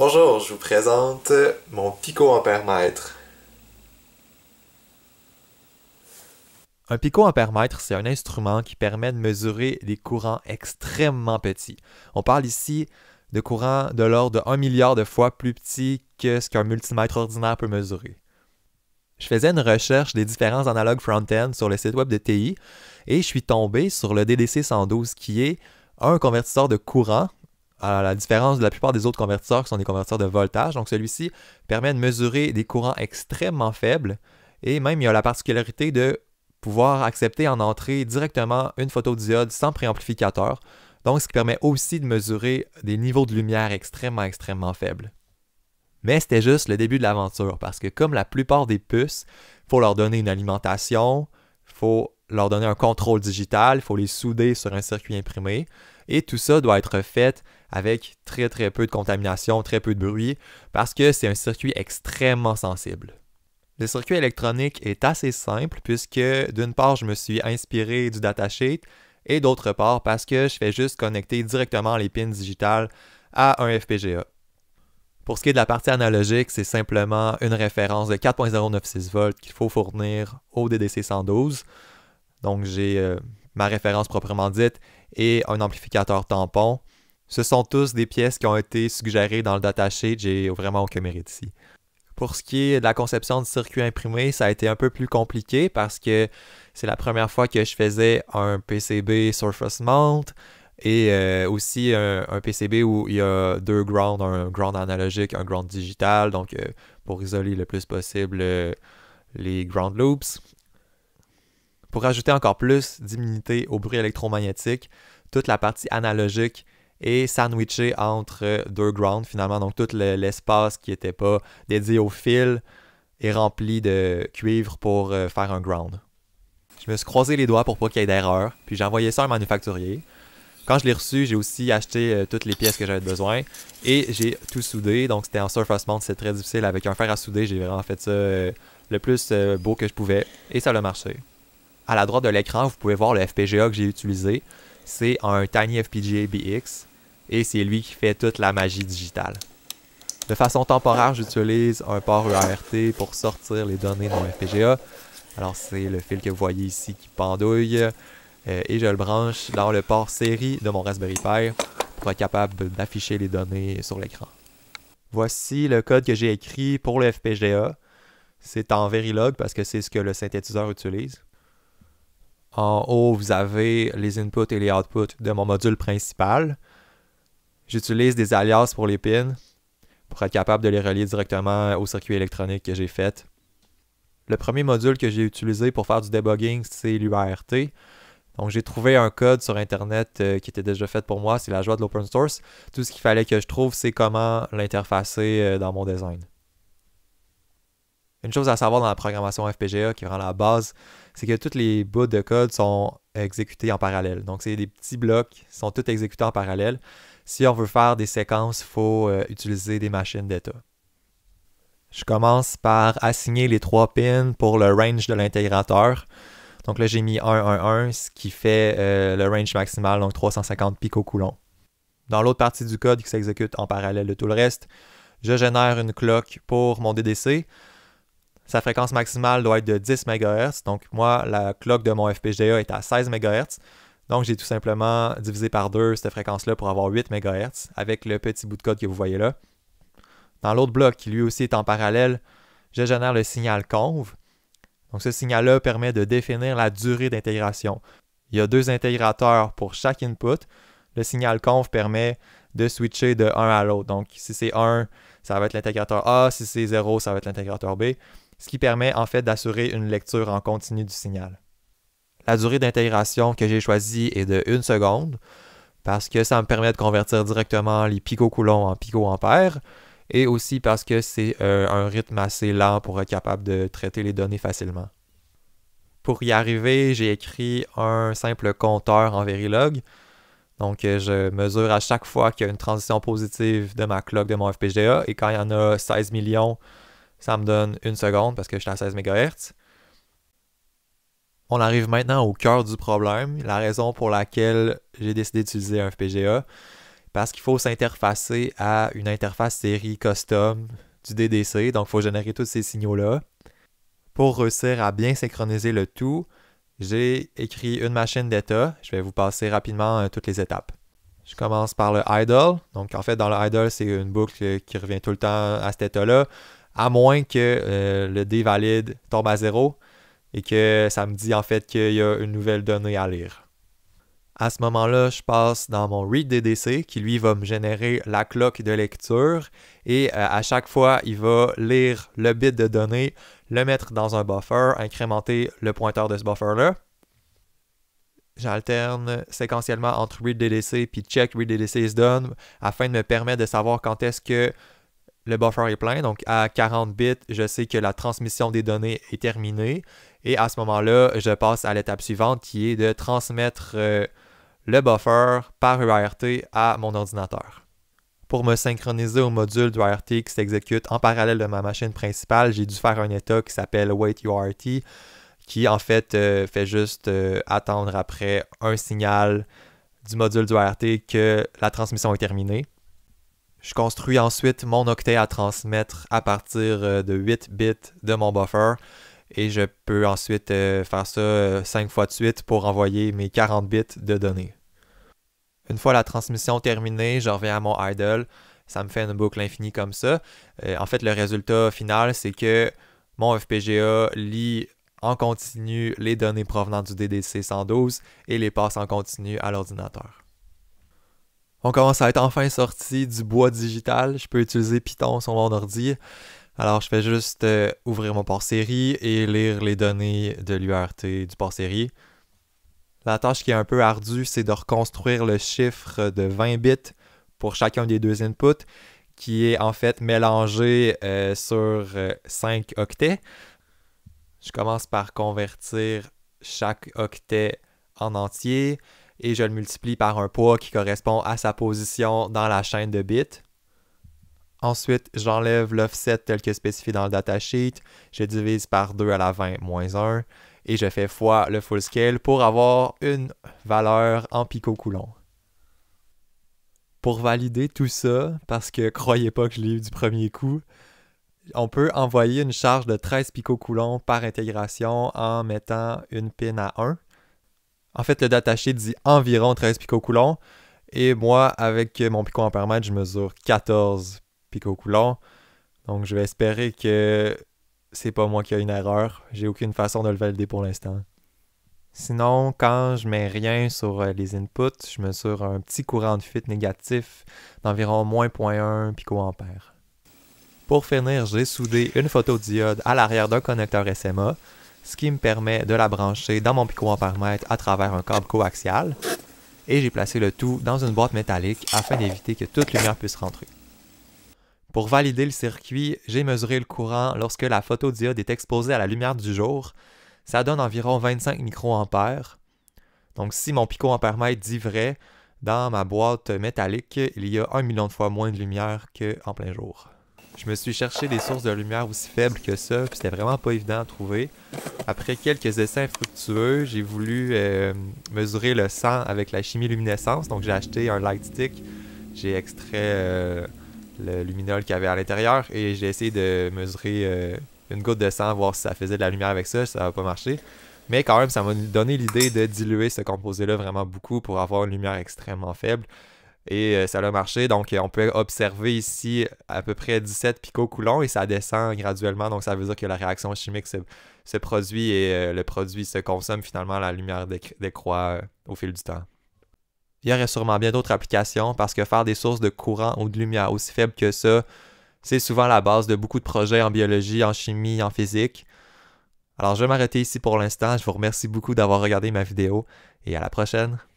Bonjour, je vous présente mon ampère mètre Un ampère mètre c'est un instrument qui permet de mesurer des courants extrêmement petits. On parle ici de courants de l'ordre de 1 milliard de fois plus petits que ce qu'un multimètre ordinaire peut mesurer. Je faisais une recherche des différents analogues front-end sur le site web de TI et je suis tombé sur le DDC 112 qui est un convertisseur de courant à la différence de la plupart des autres convertisseurs qui sont des convertisseurs de voltage. Donc celui-ci permet de mesurer des courants extrêmement faibles et même il a la particularité de pouvoir accepter en entrée directement une photodiode sans préamplificateur. Donc ce qui permet aussi de mesurer des niveaux de lumière extrêmement extrêmement faibles. Mais c'était juste le début de l'aventure parce que comme la plupart des puces, il faut leur donner une alimentation, il faut leur donner un contrôle digital, il faut les souder sur un circuit imprimé. Et tout ça doit être fait avec très très peu de contamination, très peu de bruit, parce que c'est un circuit extrêmement sensible. Le circuit électronique est assez simple puisque d'une part je me suis inspiré du datasheet et d'autre part parce que je fais juste connecter directement les pins digitales à un FPGA. Pour ce qui est de la partie analogique, c'est simplement une référence de 4.096 volts qu'il faut fournir au DDC 112. Donc j'ai euh, ma référence proprement dite et un amplificateur tampon. Ce sont tous des pièces qui ont été suggérées dans le datasheet, j'ai vraiment aucun mérite ici. Pour ce qui est de la conception du circuit imprimé, ça a été un peu plus compliqué parce que c'est la première fois que je faisais un PCB Surface Mount et euh, aussi un, PCB où il y a deux grounds, un ground analogique, un ground digital, donc euh, pour isoler le plus possible les ground loops. Pour ajouter encore plus d'immunité au bruit électromagnétique, toute la partie analogique est sandwichée entre euh, deux grounds finalement. Donc tout l'espace qui n'était pas dédié au fil est rempli de cuivre pour euh, faire un ground. Je me suis croisé les doigts pour pas qu'il y ait d'erreur, puis j'ai envoyé ça à un manufacturier. Quand je l'ai reçu, j'ai aussi acheté euh, toutes les pièces que j'avais besoin et j'ai tout soudé. Donc c'était en surface mount, c'est très difficile avec un fer à souder. J'ai vraiment fait ça le plus beau que je pouvais et ça a marché à la droite de l'écran, vous pouvez voir le FPGA que j'ai utilisé. C'est un Tiny FPGA BX et c'est lui qui fait toute la magie digitale. De façon temporaire, j'utilise un port UART e pour sortir les données de mon FPGA. Alors c'est le fil que vous voyez ici qui pendouille euh, et je le branche dans le port série de mon Raspberry Pi pour être capable d'afficher les données sur l'écran. Voici le code que j'ai écrit pour le FPGA. C'est en Verilog parce que c'est ce que le synthétiseur utilise. En haut, vous avez les inputs et les outputs de mon module principal. J'utilise des alias pour les pins pour être capable de les relier directement au circuit électronique que j'ai fait. Le premier module que j'ai utilisé pour faire du debugging, c'est l'UART. Donc j'ai trouvé un code sur Internet euh, qui était déjà fait pour moi, c'est la joie de l'open source. Tout ce qu'il fallait que je trouve, c'est comment l'interfacer euh, dans mon design. Une chose à savoir dans la programmation FPGA, qui rend la base, c'est que tous les bouts de code sont exécutés en parallèle. Donc, c'est des petits blocs qui sont tous exécutés en parallèle. Si on veut faire des séquences, il faut euh, utiliser des machines d'état. Je commence par assigner les trois pins pour le range de l'intégrateur. Donc là, j'ai mis 1, 1, 1, ce qui fait euh, le range maximal, donc 350 pics au picocoulons. Dans l'autre partie du code qui s'exécute en parallèle de tout le reste, je génère une cloque pour mon DDC. Sa fréquence maximale doit être de 10 MHz. Donc, moi, la cloque de mon FPGA est à 16 MHz. Donc, j'ai tout simplement divisé par deux cette fréquence-là pour avoir 8 MHz avec le petit bout de code que vous voyez là. Dans l'autre bloc, qui lui aussi est en parallèle, je génère le signal CONV. Donc, ce signal-là permet de définir la durée d'intégration. Il y a deux intégrateurs pour chaque input. Le signal conv permet de switcher de un à l'autre. Donc, si c'est 1, ça va être l'intégrateur A. Si c'est 0, ça va être l'intégrateur B ce qui permet en fait d'assurer une lecture en continu du signal. La durée d'intégration que j'ai choisie est de 1 seconde parce que ça me permet de convertir directement les picots-coulombs en picoampères, ampères et aussi parce que c'est euh, un rythme assez lent pour être capable de traiter les données facilement. Pour y arriver, j'ai écrit un simple compteur en Verilog. Donc, euh, je mesure à chaque fois qu'il y a une transition positive de ma clock de mon FPGA et quand il y en a 16 millions, ça me donne une seconde parce que je suis à 16 MHz. On arrive maintenant au cœur du problème, la raison pour laquelle j'ai décidé d'utiliser un FPGA, parce qu'il faut s'interfacer à une interface série custom du DDC, donc il faut générer tous ces signaux-là. Pour réussir à bien synchroniser le tout, j'ai écrit une machine d'état. Je vais vous passer rapidement euh, toutes les étapes. Je commence par le idle. Donc en fait, dans le idle, c'est une boucle qui revient tout le temps à cet état-là à moins que euh, le dé valide tombe à zéro et que ça me dit en fait qu'il y a une nouvelle donnée à lire. À ce moment-là, je passe dans mon read DDC qui lui va me générer la cloque de lecture et euh, à chaque fois, il va lire le bit de données, le mettre dans un buffer, incrémenter le pointeur de ce buffer-là. J'alterne séquentiellement entre read DDC puis check read DDC is done afin de me permettre de savoir quand est-ce que le buffer est plein. Donc à 40 bits, je sais que la transmission des données est terminée. Et à ce moment-là, je passe à l'étape suivante qui est de transmettre euh, le buffer par UART à mon ordinateur. Pour me synchroniser au module d'URT qui s'exécute en parallèle de ma machine principale, j'ai dû faire un état qui s'appelle wait UART qui en fait euh, fait juste euh, attendre après un signal du module du que la transmission est terminée. Je construis ensuite mon octet à transmettre à partir euh, de 8 bits de mon buffer et je peux ensuite euh, faire ça 5 euh, fois de suite pour envoyer mes 40 bits de données. Une fois la transmission terminée, je reviens à mon idle. Ça me fait une boucle infinie comme ça. en fait, le résultat final, c'est que mon FPGA lit en continu les données provenant du DDC 112 et les passe en continu à l'ordinateur. On commence à être enfin sorti du bois digital. Je peux utiliser Python sur mon ordi. Alors, je fais juste euh, ouvrir mon port série et lire les données de l'URT du port série. La tâche qui est un peu ardue, c'est de reconstruire le chiffre de 20 bits pour chacun des deux inputs, qui est en fait mélangé euh, sur 5 euh, octets. Je commence par convertir chaque octet en entier et je le multiplie par un poids qui correspond à sa position dans la chaîne de bits. Ensuite, j'enlève l'offset tel que spécifié dans le datasheet, je divise par 2 à la 20 moins 1 et je fais fois le full scale pour avoir une valeur en coulomb. Pour valider tout ça, parce que croyez pas que je l'ai eu du premier coup, on peut envoyer une charge de 13 picocoulombs par intégration en mettant une pin à 1 en fait, le dataché dit environ 13 picocoulons. Et moi, avec mon pico mètre je mesure 14 picocoulons. Donc, je vais espérer que c'est pas moi qui ai une erreur. J'ai aucune façon de le valider pour l'instant. Sinon, quand je mets rien sur euh, les inputs, je mesure un petit courant de fuite négatif d'environ moins 0.1 picoampère. Pour finir, j'ai soudé une photodiode à l'arrière d'un connecteur SMA ce qui me permet de la brancher dans mon picot à travers un câble coaxial. Et j'ai placé le tout dans une boîte métallique afin d'éviter que toute lumière puisse rentrer. Pour valider le circuit, j'ai mesuré le courant lorsque la photodiode est exposée à la lumière du jour. Ça donne environ 25 microampères. Donc si mon picot dit vrai, dans ma boîte métallique, il y a un million de fois moins de lumière qu'en plein jour. Je me suis cherché des sources de lumière aussi faibles que ça, puis c'était vraiment pas évident à trouver. Après quelques essais fructueux, j'ai voulu euh, mesurer le sang avec la chimie luminescence, donc j'ai acheté un light stick, j'ai extrait euh, le luminol qu'il y avait à l'intérieur et j'ai essayé de mesurer euh, une goutte de sang, voir si ça faisait de la lumière avec ça, ça n'a pas marché. Mais quand même, ça m'a donné l'idée de diluer ce composé-là vraiment beaucoup pour avoir une lumière extrêmement faible. Et euh, ça a marché. Donc, euh, on peut observer ici à peu près 17 coulants et ça descend graduellement. Donc, ça veut dire que la réaction chimique se, se produit et euh, le produit se consomme finalement. La lumière décroît au fil du temps. Il y aurait sûrement bien d'autres applications parce que faire des sources de courant ou de lumière aussi faibles que ça, c'est souvent la base de beaucoup de projets en biologie, en chimie, en physique. Alors je vais m'arrêter ici pour l'instant. Je vous remercie beaucoup d'avoir regardé ma vidéo et à la prochaine.